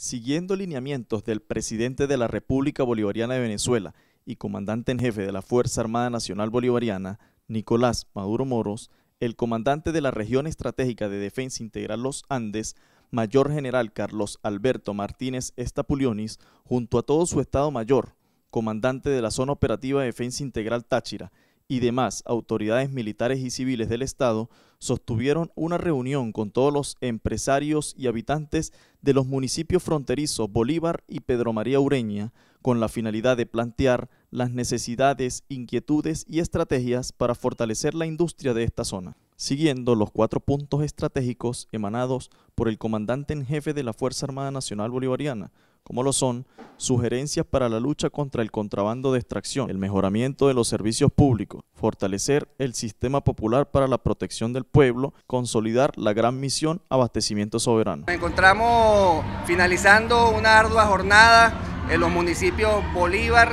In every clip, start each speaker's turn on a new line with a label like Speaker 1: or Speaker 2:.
Speaker 1: Siguiendo lineamientos del presidente de la República Bolivariana de Venezuela y comandante en jefe de la Fuerza Armada Nacional Bolivariana, Nicolás Maduro Moros, el comandante de la Región Estratégica de Defensa Integral Los Andes, Mayor General Carlos Alberto Martínez Estapulionis, junto a todo su Estado Mayor, comandante de la Zona Operativa de Defensa Integral Táchira, y demás autoridades militares y civiles del Estado sostuvieron una reunión con todos los empresarios y habitantes de los municipios fronterizos Bolívar y Pedro María Ureña, con la finalidad de plantear las necesidades, inquietudes y estrategias para fortalecer la industria de esta zona siguiendo los cuatro puntos estratégicos emanados por el comandante en jefe de la Fuerza Armada Nacional Bolivariana, como lo son sugerencias para la lucha contra el contrabando de extracción, el mejoramiento de los servicios públicos, fortalecer el sistema popular para la protección del pueblo, consolidar la gran misión abastecimiento soberano.
Speaker 2: Nos encontramos finalizando una ardua jornada en los municipios Bolívar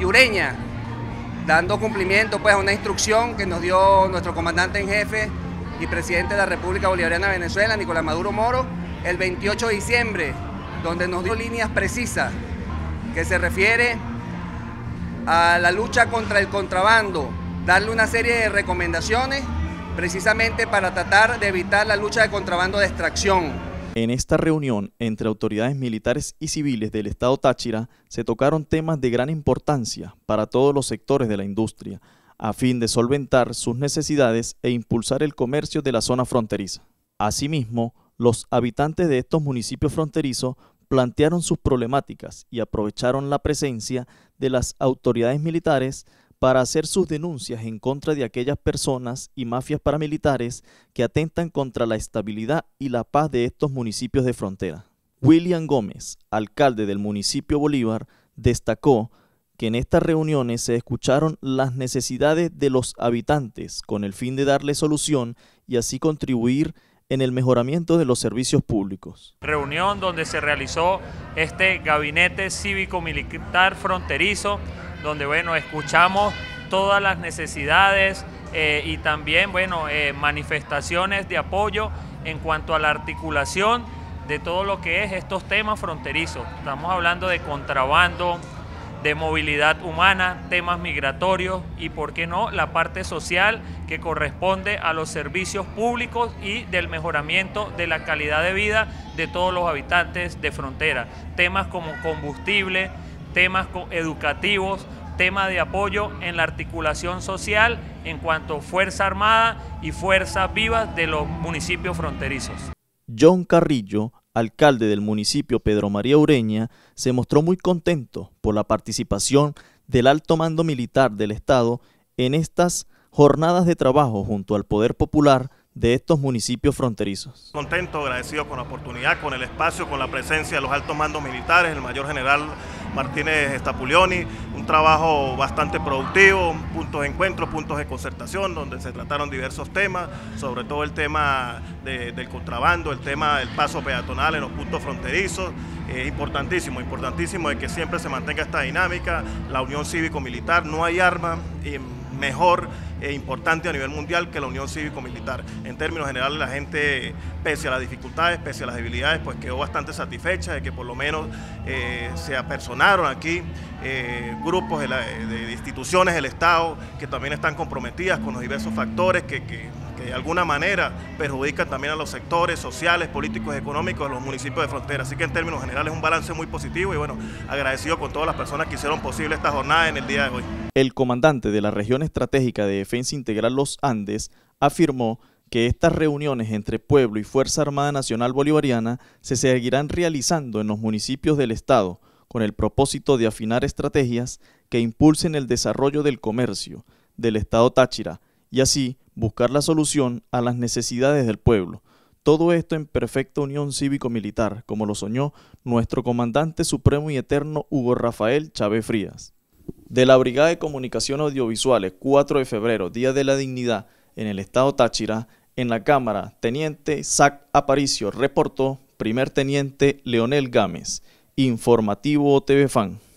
Speaker 2: y Ureña, dando cumplimiento pues, a una instrucción que nos dio nuestro comandante en jefe y presidente de la República Bolivariana de Venezuela, Nicolás Maduro Moro, el 28 de diciembre, donde nos dio líneas precisas que se refiere a la lucha contra el contrabando, darle una serie de recomendaciones precisamente para tratar de evitar la lucha de contrabando de extracción.
Speaker 1: En esta reunión entre autoridades militares y civiles del Estado Táchira se tocaron temas de gran importancia para todos los sectores de la industria, a fin de solventar sus necesidades e impulsar el comercio de la zona fronteriza. Asimismo, los habitantes de estos municipios fronterizos plantearon sus problemáticas y aprovecharon la presencia de las autoridades militares para hacer sus denuncias en contra de aquellas personas y mafias paramilitares que atentan contra la estabilidad y la paz de estos municipios de frontera. William Gómez, alcalde del municipio Bolívar, destacó que en estas reuniones se escucharon las necesidades de los habitantes con el fin de darle solución y así contribuir en el mejoramiento de los servicios públicos.
Speaker 3: Reunión donde se realizó este gabinete cívico-militar fronterizo donde bueno, escuchamos todas las necesidades eh, y también bueno, eh, manifestaciones de apoyo en cuanto a la articulación de todo lo que es estos temas fronterizos. Estamos hablando de contrabando, de movilidad humana, temas migratorios y, por qué no, la parte social que corresponde a los servicios públicos y del mejoramiento de la calidad de vida de todos los habitantes de frontera. Temas como combustible, temas educativos, temas de apoyo en la articulación social en cuanto a Fuerza Armada y Fuerzas Vivas de los municipios fronterizos.
Speaker 1: John Carrillo, alcalde del municipio Pedro María Ureña, se mostró muy contento por la participación del alto mando militar del Estado en estas jornadas de trabajo junto al Poder Popular de estos municipios fronterizos.
Speaker 4: Contento, agradecido con la oportunidad, con el espacio, con la presencia de los altos mandos militares, el mayor general Martínez Estapulioni, un trabajo bastante productivo, puntos de encuentro, puntos de concertación, donde se trataron diversos temas, sobre todo el tema del contrabando, el tema del paso peatonal en los puntos fronterizos, es importantísimo, importantísimo de que siempre se mantenga esta dinámica, la unión cívico-militar, no hay arma eh, mejor eh, importante a nivel mundial que la unión cívico-militar. En términos generales, la gente, pese a las dificultades, pese a las debilidades, pues quedó bastante satisfecha de que por lo menos eh, se apersonaron aquí eh, grupos de, instituciones del Estado que también están comprometidas con los diversos factores que que de alguna manera perjudican también a los sectores sociales, políticos y económicos de los municipios de frontera. Así que en términos generales un balance muy positivo y bueno, agradecido con todas las personas que hicieron posible esta jornada en el día de hoy.
Speaker 1: El comandante de la región estratégica de defensa integral Los Andes afirmó que estas reuniones entre pueblo y Fuerza Armada Nacional Bolivariana se seguirán realizando en los municipios del Estado con el propósito de afinar estrategias que impulsen el desarrollo del comercio del Estado Táchira y así buscar la solución a las necesidades del pueblo. Todo esto en perfecta unión cívico-militar, como lo soñó nuestro comandante supremo y eterno Hugo Rafael Chávez Frías. De la Brigada de Comunicación Audiovisuales, 4 de febrero, Día de la Dignidad, en el estado Táchira, en la Cámara, Teniente Zac Aparicio reportó Primer Teniente Leonel Gámez. Informativo TV Fan.